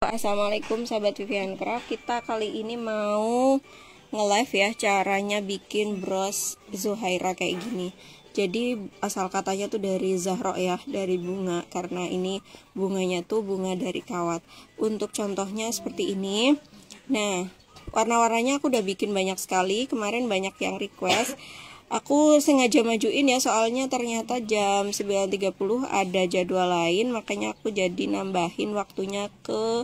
Assalamualaikum sahabat Vivian Craft Kita kali ini mau nge-live ya caranya bikin bros Zuhaira kayak gini Jadi asal katanya tuh dari Zahro ya, dari bunga Karena ini bunganya tuh bunga dari kawat Untuk contohnya seperti ini Nah warna-warnanya aku udah bikin banyak sekali Kemarin banyak yang request Aku sengaja majuin ya soalnya ternyata jam 9.30 ada jadwal lain makanya aku jadi nambahin waktunya ke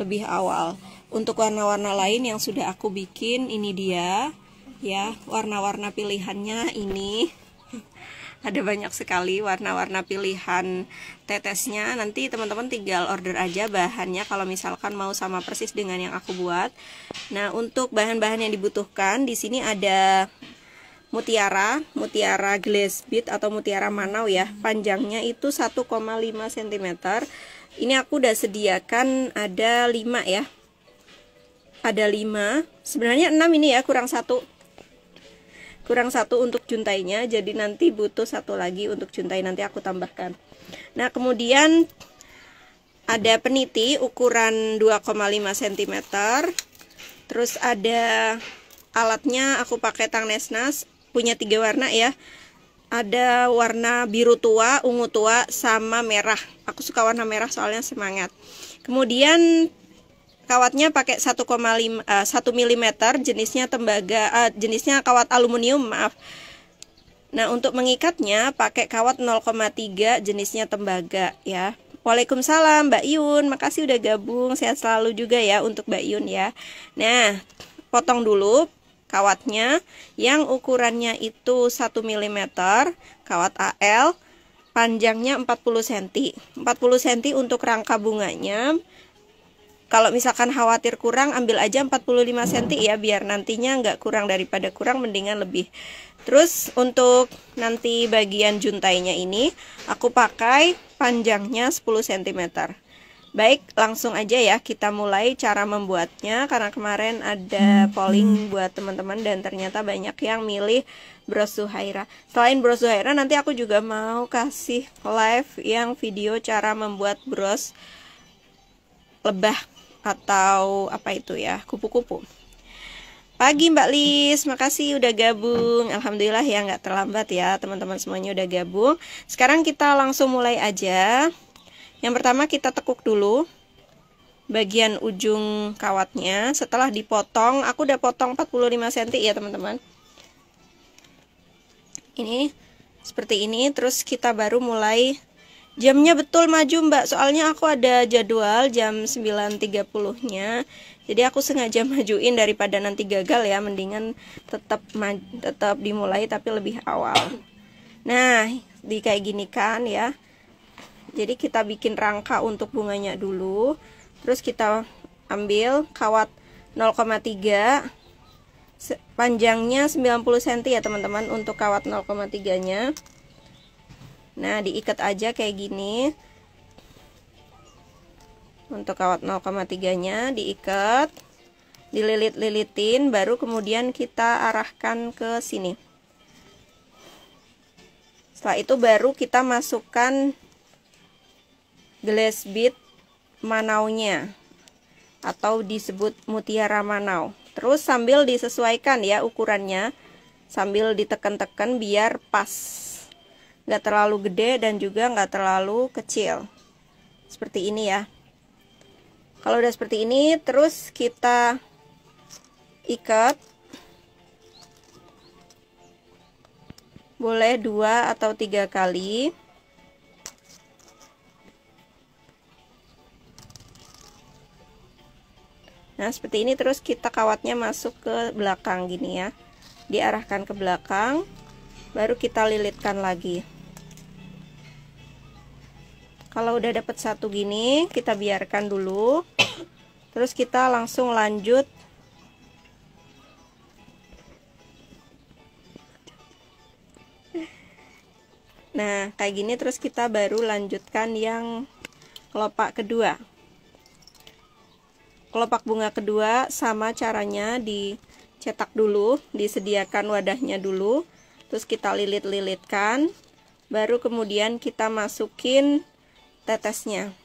lebih awal. Untuk warna-warna lain yang sudah aku bikin ini dia ya, warna-warna pilihannya ini. ada banyak sekali warna-warna pilihan tetesnya. Nanti teman-teman tinggal order aja bahannya kalau misalkan mau sama persis dengan yang aku buat. Nah, untuk bahan-bahan yang dibutuhkan di sini ada mutiara, mutiara glass bead atau mutiara manau ya. Hmm. Panjangnya itu 1,5 cm. Ini aku udah sediakan ada 5 ya. Ada 5. Sebenarnya 6 ini ya, kurang satu. Kurang satu untuk juntainya, jadi nanti butuh satu lagi untuk juntai nanti aku tambahkan. Nah, kemudian ada peniti ukuran 2,5 cm. Terus ada alatnya aku pakai tang nesnas punya tiga warna ya ada warna biru tua, ungu tua, sama merah. Aku suka warna merah soalnya semangat. Kemudian kawatnya pakai 1,5 uh, 1 mm, jenisnya tembaga uh, jenisnya kawat aluminium, maaf. Nah, untuk mengikatnya pakai kawat 0,3 jenisnya tembaga ya. Waalaikumsalam Mbak Yun, makasih udah gabung. Sehat selalu juga ya untuk Mbak Yun ya. Nah, potong dulu kawatnya yang ukurannya itu 1 mm kawat AL panjangnya 40 cm 40 cm untuk rangka bunganya kalau misalkan khawatir kurang ambil aja 45 cm ya biar nantinya nggak kurang daripada kurang mendingan lebih terus untuk nanti bagian juntainya ini aku pakai panjangnya 10 cm Baik, langsung aja ya kita mulai cara membuatnya karena kemarin ada polling hmm. buat teman-teman dan ternyata banyak yang milih Bro Suhaira. Selain Bro Suhaira nanti aku juga mau kasih live yang video cara membuat bros lebah atau apa itu ya, kupu-kupu. Pagi Mbak Lis, makasih udah gabung. Alhamdulillah ya nggak terlambat ya teman-teman semuanya udah gabung. Sekarang kita langsung mulai aja. Yang pertama kita tekuk dulu bagian ujung kawatnya. Setelah dipotong, aku udah potong 45 cm ya teman-teman. Ini seperti ini, terus kita baru mulai jamnya betul maju mbak. Soalnya aku ada jadwal jam 9.30-nya. Jadi aku sengaja majuin daripada nanti gagal ya, mendingan tetap tetap dimulai tapi lebih awal. Nah, di kayak gini kan ya jadi kita bikin rangka untuk bunganya dulu terus kita ambil kawat 0,3 panjangnya 90 cm ya teman-teman untuk kawat 0,3 nya nah diikat aja kayak gini untuk kawat 0,3 nya diikat dililit-lilitin baru kemudian kita arahkan ke sini setelah itu baru kita masukkan glass bead manaunya atau disebut mutiara manau. Terus sambil disesuaikan ya ukurannya sambil ditekan-tekan biar pas. Nggak terlalu gede dan juga nggak terlalu kecil. Seperti ini ya. Kalau udah seperti ini terus kita ikat boleh dua atau tiga kali Nah seperti ini terus kita kawatnya masuk ke belakang gini ya Diarahkan ke belakang Baru kita lilitkan lagi Kalau udah dapat satu gini kita biarkan dulu Terus kita langsung lanjut Nah kayak gini terus kita baru lanjutkan yang kelopak kedua kelopak bunga kedua sama caranya dicetak dulu disediakan wadahnya dulu terus kita lilit-lilitkan baru kemudian kita masukin tetesnya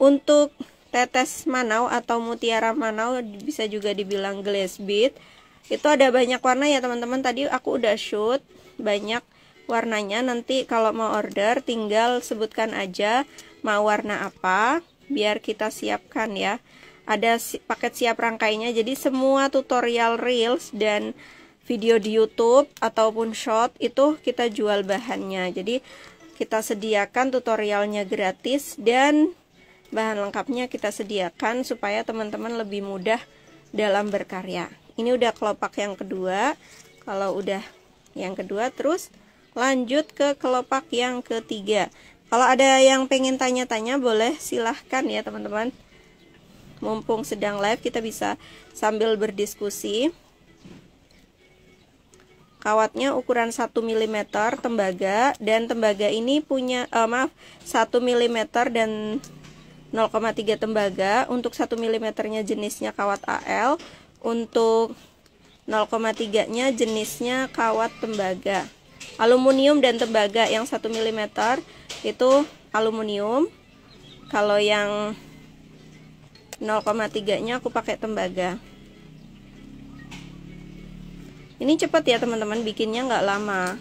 untuk tetes manau atau mutiara manau bisa juga dibilang glass bead itu ada banyak warna ya teman-teman tadi aku udah shoot banyak warnanya nanti kalau mau order tinggal sebutkan aja mau warna apa biar kita siapkan ya ada paket siap rangkainya jadi semua tutorial reels dan video di YouTube ataupun short itu kita jual bahannya jadi kita sediakan tutorialnya gratis dan bahan lengkapnya kita sediakan supaya teman-teman lebih mudah dalam berkarya ini udah kelopak yang kedua kalau udah yang kedua terus lanjut ke kelopak yang ketiga kalau ada yang pengen tanya-tanya boleh silahkan ya teman-teman. Mumpung sedang live kita bisa sambil berdiskusi. Kawatnya ukuran 1 mm tembaga dan tembaga ini punya uh, maaf 1 mm dan 0,3 tembaga untuk 1 mm-nya jenisnya kawat AL untuk 0,3 nya jenisnya kawat tembaga aluminium dan tembaga yang 1 mm itu aluminium kalau yang 0,3 nya aku pakai tembaga ini cepat ya teman-teman bikinnya nggak lama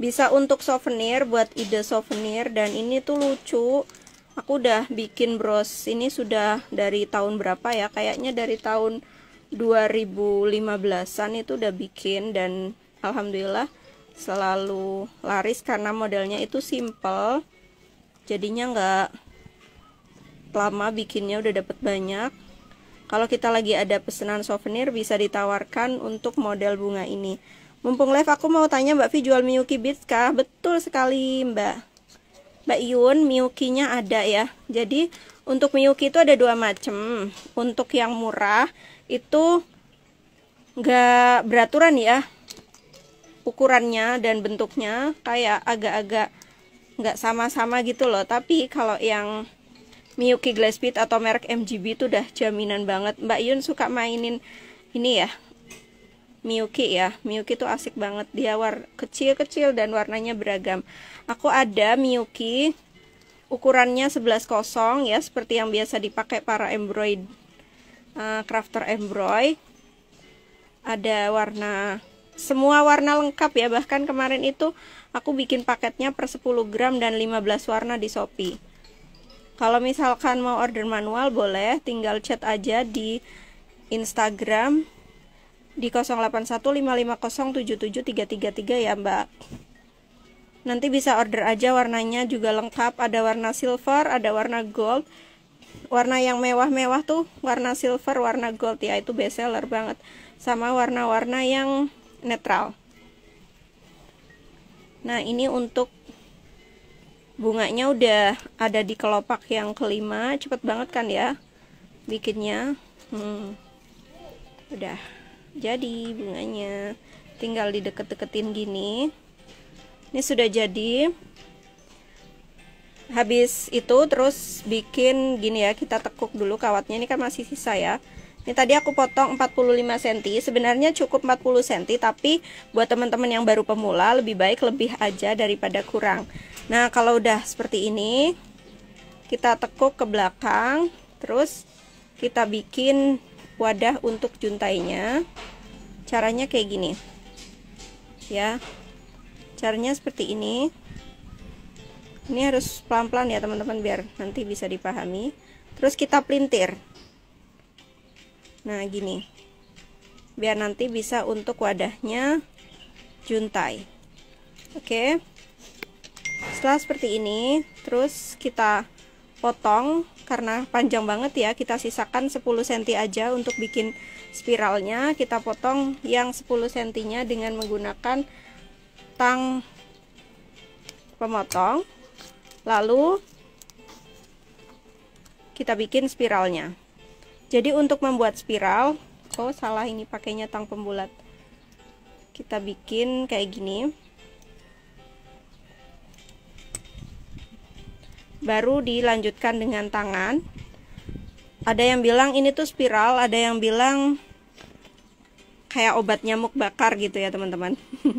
bisa untuk souvenir buat ide souvenir dan ini tuh lucu aku udah bikin bros ini sudah dari tahun berapa ya kayaknya dari tahun 2015an itu udah bikin dan alhamdulillah selalu laris karena modelnya itu simple jadinya nggak lama bikinnya udah dapat banyak kalau kita lagi ada pesanan souvenir bisa ditawarkan untuk model bunga ini. Mumpung live aku mau tanya Mbak Vi jual Miyuki Beads kah? Betul sekali Mbak. Mbak Yun, Miyuki-nya ada ya. Jadi untuk Miyuki itu ada dua macam. Untuk yang murah itu nggak beraturan ya ukurannya dan bentuknya kayak agak-agak nggak sama-sama gitu loh tapi kalau yang Miyuki Glassbeat atau merek MGB itu udah jaminan banget Mbak Yun suka mainin ini ya Miyuki ya Miyuki tuh asik banget dia war kecil-kecil dan warnanya beragam aku ada Miyuki ukurannya 11 kosong ya seperti yang biasa dipakai para embroid uh, crafter embroid ada warna semua warna lengkap ya bahkan kemarin itu aku bikin paketnya per 10 gram dan 15 warna di Shopee kalau misalkan mau order manual boleh tinggal chat aja di Instagram di 081550773333 ya mbak nanti bisa order aja warnanya juga lengkap ada warna silver ada warna gold warna yang mewah-mewah tuh warna silver warna gold ya itu best seller banget sama warna-warna yang netral nah ini untuk bunganya udah ada di kelopak yang kelima cepet banget kan ya bikinnya hmm. udah jadi bunganya tinggal di deket deketin gini ini sudah jadi habis itu terus bikin gini ya kita tekuk dulu kawatnya ini kan masih sisa ya ini tadi aku potong 45 cm, sebenarnya cukup 40 cm tapi buat teman-teman yang baru pemula lebih baik lebih aja daripada kurang. Nah, kalau udah seperti ini kita tekuk ke belakang, terus kita bikin wadah untuk juntainya. Caranya kayak gini. Ya. Caranya seperti ini. Ini harus pelan-pelan ya teman-teman biar nanti bisa dipahami. Terus kita pelintir nah gini biar nanti bisa untuk wadahnya juntai oke setelah seperti ini terus kita potong karena panjang banget ya kita sisakan 10 cm aja untuk bikin spiralnya kita potong yang 10 cm nya dengan menggunakan tang pemotong lalu kita bikin spiralnya jadi untuk membuat spiral oh salah ini pakainya tang pembulat kita bikin kayak gini baru dilanjutkan dengan tangan ada yang bilang ini tuh spiral ada yang bilang kayak obat nyamuk bakar gitu ya teman-teman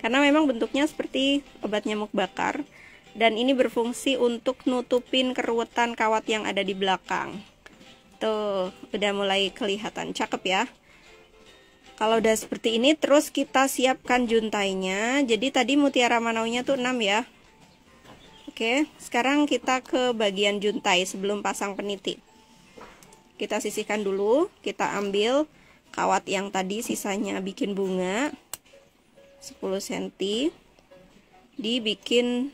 karena memang bentuknya seperti obat nyamuk bakar dan ini berfungsi untuk nutupin keruwetan kawat yang ada di belakang Tuh, udah mulai kelihatan cakep ya. Kalau udah seperti ini terus kita siapkan juntainya. Jadi tadi mutiara manaunya tuh 6 ya. Oke, sekarang kita ke bagian juntai sebelum pasang peniti. Kita sisihkan dulu, kita ambil kawat yang tadi sisanya bikin bunga 10 cm dibikin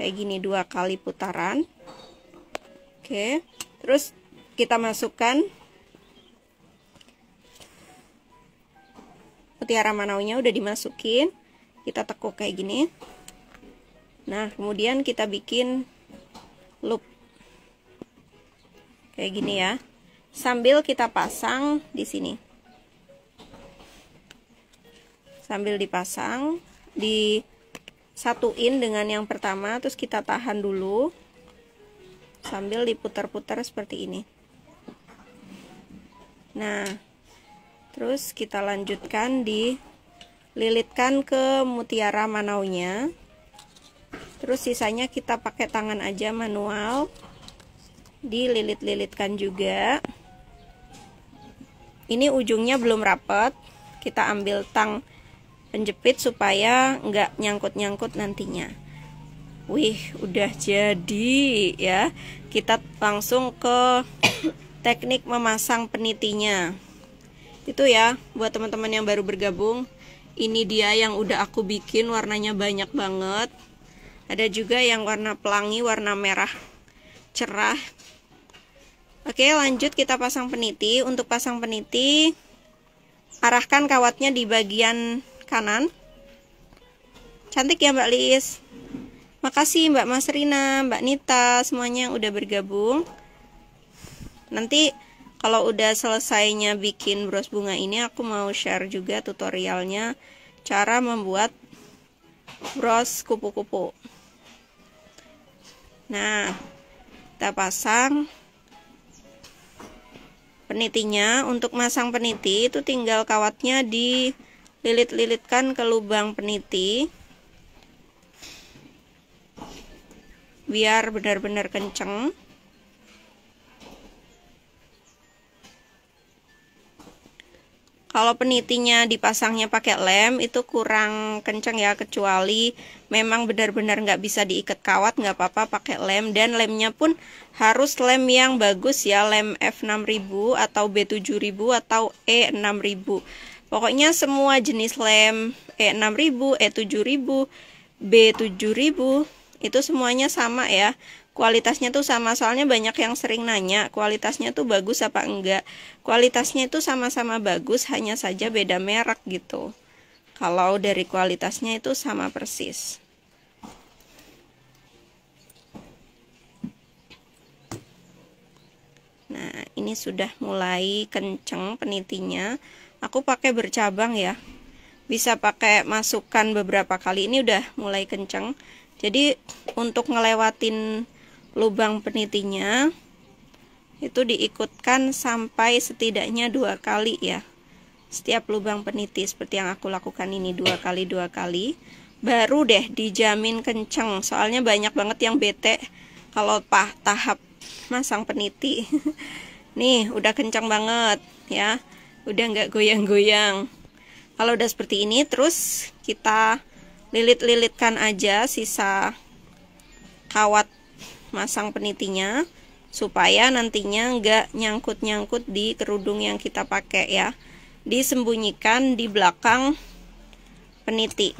kayak gini dua kali putaran. Oke. Terus kita masukkan mutiara manaunya udah dimasukin kita tekuk kayak gini nah kemudian kita bikin loop kayak gini ya sambil kita pasang di sini sambil dipasang disatuin dengan yang pertama terus kita tahan dulu sambil diputar-putar seperti ini Nah, terus kita lanjutkan di lilitkan ke mutiara manaunya. Terus sisanya kita pakai tangan aja manual. Dililit-lilitkan juga. Ini ujungnya belum rapat. Kita ambil tang penjepit supaya nggak nyangkut-nyangkut nantinya. Wih, udah jadi ya. Kita langsung ke teknik memasang penitinya itu ya buat teman-teman yang baru bergabung ini dia yang udah aku bikin warnanya banyak banget ada juga yang warna pelangi warna merah cerah oke lanjut kita pasang peniti untuk pasang peniti arahkan kawatnya di bagian kanan cantik ya mbak Lis. makasih mbak Mas Rina mbak Nita semuanya yang udah bergabung nanti kalau udah selesainya bikin bros bunga ini aku mau share juga tutorialnya cara membuat bros kupu-kupu nah kita pasang penitinya untuk masang peniti itu tinggal kawatnya dililit-lilitkan ke lubang peniti biar benar-benar kenceng kalau penitinya dipasangnya pakai lem itu kurang kenceng ya kecuali memang benar-benar nggak bisa diikat kawat nggak apa-apa pakai lem dan lemnya pun harus lem yang bagus ya lem F6000 atau B7000 atau E6000 pokoknya semua jenis lem E6000 E7000 B7000 itu semuanya sama ya kualitasnya tuh sama soalnya banyak yang sering nanya kualitasnya tuh bagus apa enggak kualitasnya itu sama-sama bagus hanya saja beda merek gitu kalau dari kualitasnya itu sama persis nah ini sudah mulai kenceng penitinya aku pakai bercabang ya bisa pakai masukkan beberapa kali ini udah mulai kenceng jadi untuk ngelewatin lubang penitinya itu diikutkan sampai setidaknya dua kali ya setiap lubang peniti seperti yang aku lakukan ini dua kali dua kali baru deh dijamin kenceng soalnya banyak banget yang bete kalau pah tahap masang peniti nih udah kenceng banget ya udah nggak goyang-goyang kalau udah seperti ini terus kita lilit-lilitkan aja sisa kawat masang penitinya supaya nantinya nggak nyangkut-nyangkut di kerudung yang kita pakai ya disembunyikan di belakang peniti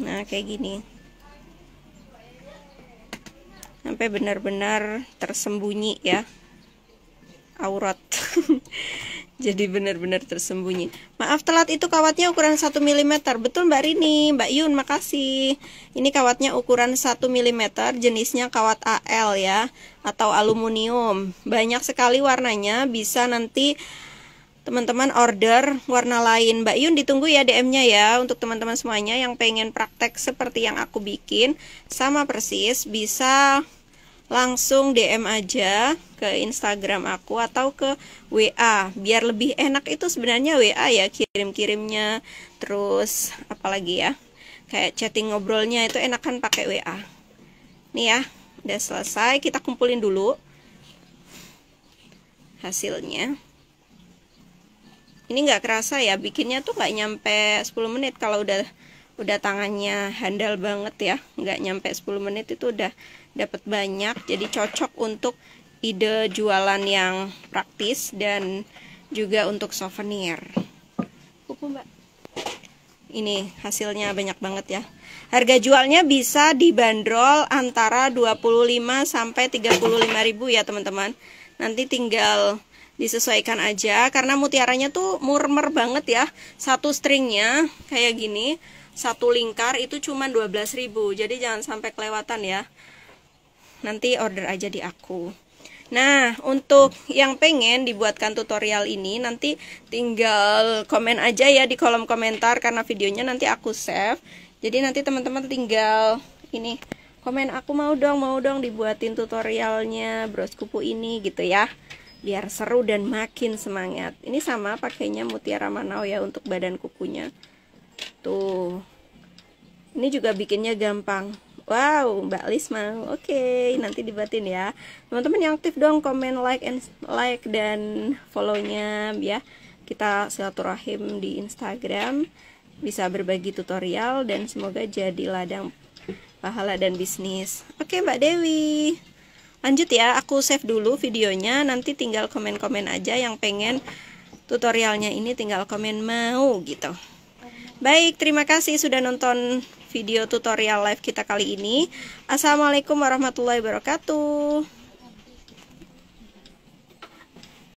nah kayak gini sampai benar-benar tersembunyi ya aurat jadi benar-benar tersembunyi. Maaf telat itu kawatnya ukuran 1 mm. Betul Mbak Rini, Mbak Yun, makasih. Ini kawatnya ukuran 1 mm, jenisnya kawat AL ya atau aluminium. Banyak sekali warnanya, bisa nanti teman-teman order warna lain. Mbak Yun ditunggu ya DM-nya ya untuk teman-teman semuanya yang pengen praktek seperti yang aku bikin sama persis bisa langsung DM aja ke Instagram aku atau ke WA. Biar lebih enak itu sebenarnya WA ya kirim-kirimnya. Terus apalagi ya? Kayak chatting ngobrolnya itu enakan pakai WA. Nih ya, udah selesai kita kumpulin dulu hasilnya. Ini nggak kerasa ya bikinnya tuh nggak nyampe 10 menit kalau udah udah tangannya handal banget ya nggak nyampe 10 menit itu udah dapat banyak jadi cocok untuk ide jualan yang praktis dan juga untuk souvenir Kupu mbak ini hasilnya banyak banget ya harga jualnya bisa dibanderol antara 25 sampai 35 ribu ya teman-teman nanti tinggal disesuaikan aja karena mutiaranya tuh murmer banget ya satu stringnya kayak gini satu lingkar itu cuma 12.000 jadi jangan sampai kelewatan ya nanti order aja di aku Nah, untuk yang pengen dibuatkan tutorial ini nanti tinggal komen aja ya di kolom komentar karena videonya nanti aku save. Jadi nanti teman-teman tinggal ini komen aku mau dong, mau dong dibuatin tutorialnya Bros Kupu ini gitu ya. Biar seru dan makin semangat. Ini sama pakainya mutiara manau ya untuk badan kukunya. Tuh. Ini juga bikinnya gampang. Wow, Mbak Lis mau. Oke, okay, nanti dibatin ya. Teman-teman yang aktif dong komen like and like dan follow-nya ya. Kita silaturahim di Instagram, bisa berbagi tutorial dan semoga jadi ladang pahala dan bisnis. Oke, okay, Mbak Dewi. Lanjut ya, aku save dulu videonya, nanti tinggal komen-komen aja yang pengen tutorialnya ini tinggal komen mau gitu. Baik, terima kasih sudah nonton video tutorial live kita kali ini. Assalamualaikum warahmatullahi wabarakatuh.